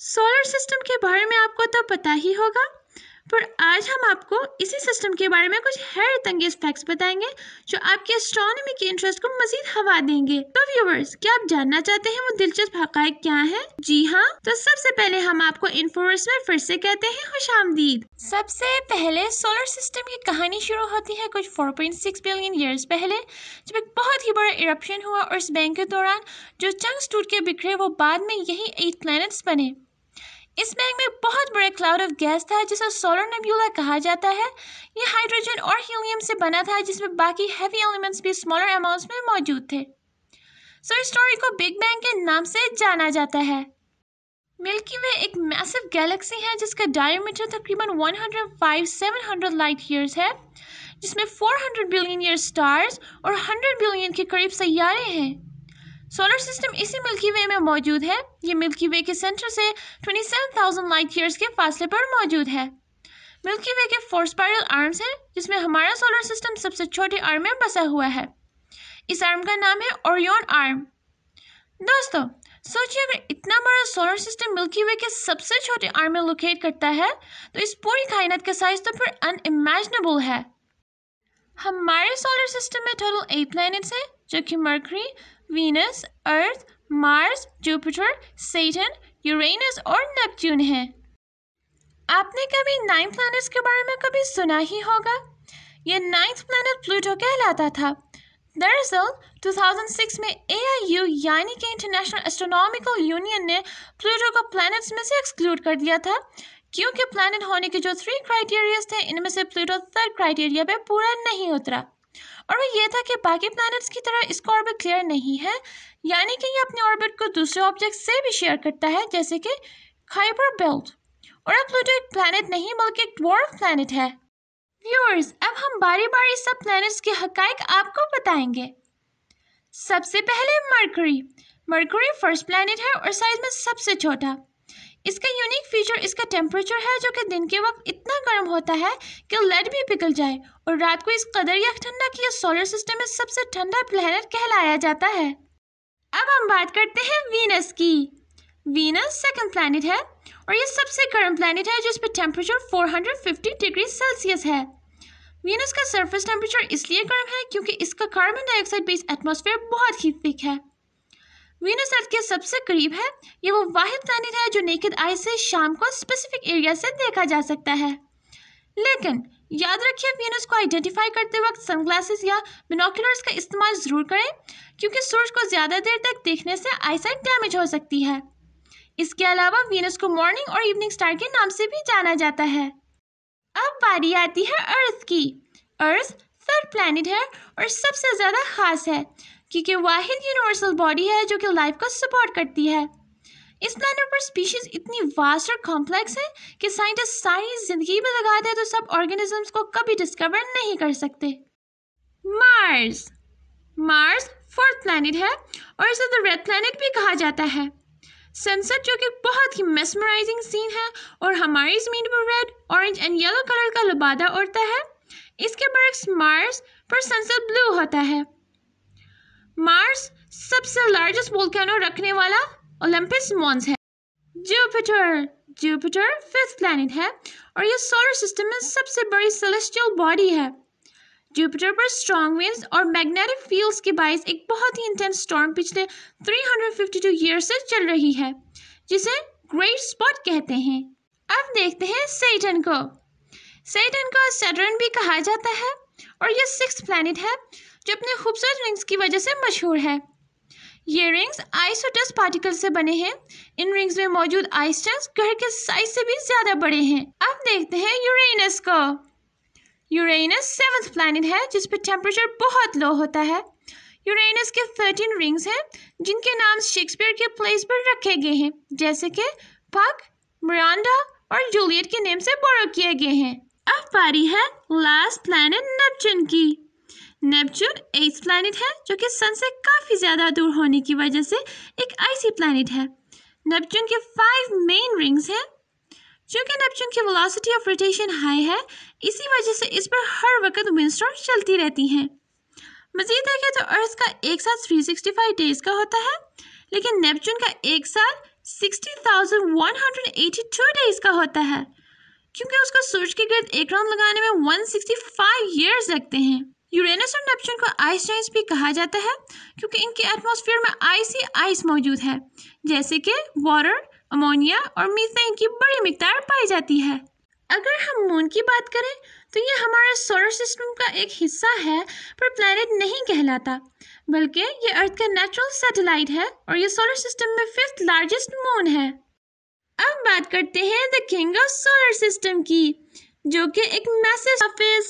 solar system के बारे में आपको तो पता ही होगा पर आज हम आपको इसी सिस्टम के बारे में कुछ हैरत अंगेज फैक्ट्स बताएंगे जो आपके एस्ट्रोनॉमी के इंटरेस्ट को मजीद हवा देंगे तो व्यूवर्स क्या आप जानना चाहते हैं वो दिलचस्प हक क्या है जी हाँ तो सबसे पहले हम आपको इन्फोवर्स में फिर से कहते हैं खुश आमदीद सबसे पहले सोलर सिस्टम की कहानी शुरू होती है कुछ फोर बिलियन ईयर्स पहले जब एक बहुत ही बड़ा इरप्शन हुआ और इस बैंक के दौरान जो चंग टूट के बिखरे वो बाद में यही एट प्लान बने इस मैग में बहुत बड़े क्लाउड ऑफ गैस था जिसे सोलर नेब्यूला कहा जाता है ये हाइड्रोजन और हीलियम से बना था जिसमें बाकी हैवी एलिमेंट्स भी स्मॉलर अमाउंट्स में मौजूद थे सो so, इस स्टोरी को बिग बैंग के नाम से जाना जाता है मिल्की वे एक मैसिव गैलेक्सी है जिसका डायमीटर तकरीबन 105-700 लाइट ईयर्स है जिसमें 400 बिलियन ईयर स्टार्स और 100 बिलियन के करीब सैारे हैं सोलर सिस्टम इसी मिल्की वे में मौजूद है ये मिल्की वे के सेंटर से 27,000 लाइट ईयर्स के फासले पर मौजूद है मिल्की वे के फोर स्पायरल आर्म्स हैं जिसमें हमारा सोलर सिस्टम सबसे छोटे आर्म में बसा हुआ है इस आर्म का नाम है ओरियन आर्म दोस्तों सोचिए अगर इतना बड़ा सोलर सिस्टम मिल्की वे के सबसे छोटे आर्म में लोकेट करता है तो इस पूरी कायनत का साइज तो फिर अनइमेजनेबल है हमारे सोलर सिस्टम में टोटल एट प्लैनेट्स हैं जो कि Mercury Venus Earth Mars Jupiter Saturn Uranus और नेपच्यून हैं आपने कभी नाइन्थ प्लैनेट्स के बारे में कभी सुना ही होगा ये नाइन्थ प्लैनेट प्लूटो कहलाता था दरअसल 2006 में ए यानी कि इंटरनेशनल एस्ट्रोनॉमिकल यूनियन ने प्लूटो को प्लैनेट्स में से एक्सक्लूड कर दिया था क्योंकि प्लैनेट होने के जो थ्री क्राइटेरियाज थे इनमें से प्लूटो थर्ड क्राइटेरिया पे पूरा नहीं उतरा और वो ये था कि बाकी प्लैनेट्स की तरह इसका ऑर्बिट क्लियर नहीं है यानी कि ये अपने ऑर्बिट को दूसरे ऑब्जेक्ट से भी शेयर करता है जैसे कि खाइबर बेल्ट और अब प्लूटो एक प्लानट नहीं बल्कि एक ड्वार्फ प्लानट है व्यूअर्स अब हम बारी बारी सब प्लैनेट्स के हक आपको बताएंगे सबसे पहले मरकरी मरकरी फर्स्ट प्लैनेट है और साइज में सबसे छोटा इसका यूनिक फीचर इसका टेम्परेचर है जो कि दिन के वक्त इतना गर्म होता है कि लेड भी पिघल जाए और रात को इस कदर यह ठंडा कि यह सोलर सिस्टम में सबसे ठंडा प्लैनेट कहलाया जाता है अब हम बात करते हैं वीनस की वीनस सेकंड प्लैनेट है और ये सबसे गर्म प्लैनेट है जिस पर टेम्परेचर 450 डिग्री सेल्सियस है वीनस का सरफेस टेम्परेचर इसलिए गर्म है क्योंकि इसका कार्बन डाइऑक्साइड बेस्ड एटमोसफेयर बहुत ही थिक है वीनस अर्थ के सबसे करीब है ये वो वाहिद प्लानिट है जो नेकद आई से शाम को स्पेसिफिक एरिया से देखा जा सकता है लेकिन याद रखिए वीनस को आइडेंटिफाई करते वक्त सनग्लासेस या बिनोकुलर्स का इस्तेमाल ज़रूर करें क्योंकि सूरज को ज़्यादा देर तक देखने से आईसाइट डैमेज हो सकती है इसके अलावा वीनस को मॉर्निंग और इवनिंग स्टार के नाम से भी जाना जाता है अब बारी आती है अर्थ की अर्थ थर्ड प्लानट है और सबसे ज़्यादा ख़ास है क्योंकि वाहिद यूनिवर्सल बॉडी है जो कि लाइफ को सपोर्ट करती है इस प्लानट पर स्पीशीज इतनी वास्ट और कॉम्प्लेक्स है कि साइंटिस्ट सारी जिंदगी में लगा दे तो सब ऑर्गेनिजम्स को कभी डिस्कवर नहीं कर सकते मार्स मार्स फोर्थ प्लानट है और इसे द रेड प्लानट भी कहा जाता है सनसेट जो कि बहुत ही मेसमराइजिंग सीन है और हमारी ज़मीन पर red orange and yellow colour का लबादा उड़ता है इसके बरक्स मार्स पर सनसेट ब्लू होता है मार्स सबसे लार्जेस्ट वोल्केनो रखने वाला ओलंपिस मॉन्स है जुपिटर जुपिटर फिफ्थ प्लैनेट है और यह सोलर सिस्टम में सबसे बड़ी सेलेस्टियल बॉडी है जुपिटर पर स्ट्रॉन्ग विंड्स और मैग्नेटिक फील्ड्स के बायस एक बहुत ही इंटेंस स्टॉर्म पिछले 352 ईयर से चल रही है जिसे ग्रेट स्पॉट कहते हैं अब देखते हैं सेटन को सैटन का सैटर्न भी कहा जाता है और ये सिक्स प्लानट है जो अपने खूबसूरत रिंग्स की वजह से मशहूर है ये रिंग्स आइस और डस्ट पार्टिकल से बने हैं इन रिंग्स में मौजूद आइस टस घर के साइज से भी ज़्यादा बड़े हैं अब देखते हैं यूरेनस को यूरेनस सेवन्थ प्लानट है जिस पर टेम्परेचर बहुत लो होता है यूरेनस के थर्टीन रिंग्स हैं जिनके नाम शेक्सपियर के प्लेस पर रखे गए हैं जैसे कि पग मरांडा और जूलियट के नेम से बोरो किए गए हैं बारी है लास्ट प्लैनेट नेपच्यून की नेपच्यून एक प्लैनेट है जो कि सन से काफ़ी ज़्यादा दूर होने की वजह से एक आइसी प्लैनेट है नेपच्यून के फाइव मेन रिंग्स हैं चूँकि नेपच्यून की वेलोसिटी ऑफ रोटेशन हाई है इसी वजह से इस पर हर वक्त विंड चलती रहती हैं मजीद देखें तो अर्थ का एक साल 365 डेज़ का होता है लेकिन नेपच्यून का एक साल 60,182 डेज़ का होता है क्योंकि उसको सूरज के गर्द एक राउंड लगाने में 165 ईयर्स लगते हैं यूरेनस और नेपच्यून को आइस जाइंट्स भी कहा जाता है क्योंकि इनके एटमॉस्फेयर में आइस ही आइस मौजूद है जैसे कि वाटर अमोनिया और मीथेन की बड़ी मकदार पाई जाती है अगर हम मून की बात करें तो ये हमारे सोलर सिस्टम का एक हिस्सा है पर प्लैनेट नहीं कहलाता बल्कि ये अर्थ का नेचुरल सैटेलाइट है और ये सोलर सिस्टम में फिफ्थ लार्जेस्ट मून है अब बात करते हैं the king of solar system की जो कि एक मैसेज ऑफिस